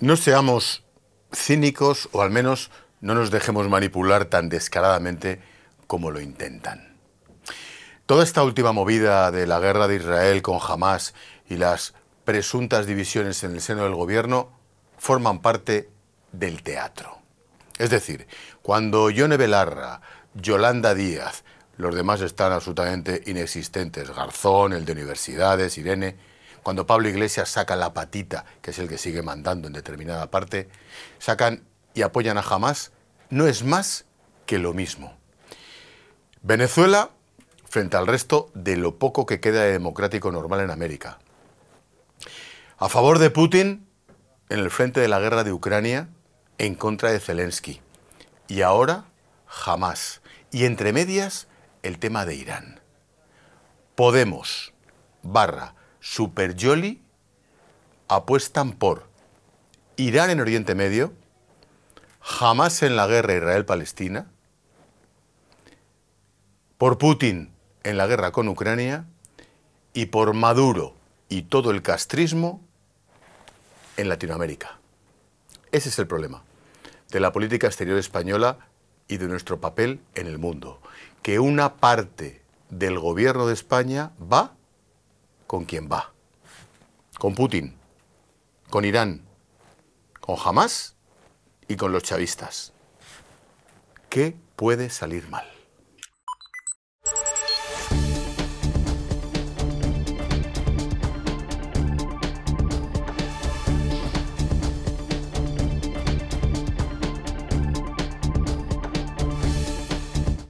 No seamos cínicos o al menos no nos dejemos manipular tan descaradamente como lo intentan. Toda esta última movida de la guerra de Israel con Hamas y las presuntas divisiones en el seno del gobierno forman parte del teatro. Es decir, cuando Yone Belarra, Yolanda Díaz, los demás están absolutamente inexistentes, Garzón, el de universidades, Irene, cuando Pablo Iglesias saca la patita, que es el que sigue mandando en determinada parte, sacan y apoyan a Jamás. no es más que lo mismo. Venezuela frente al resto de lo poco que queda de democrático normal en América. A favor de Putin, en el frente de la guerra de Ucrania, en contra de Zelensky. Y ahora, jamás. Y entre medias, el tema de Irán. Podemos, barra, Super Jolly apuestan por Irán en Oriente Medio, jamás en la guerra Israel-Palestina, por Putin en la guerra con Ucrania y por Maduro y todo el castrismo en Latinoamérica. Ese es el problema de la política exterior española y de nuestro papel en el mundo, que una parte del gobierno de España va con quién va. Con Putin, con Irán, con Hamas y con los chavistas. ¿Qué puede salir mal?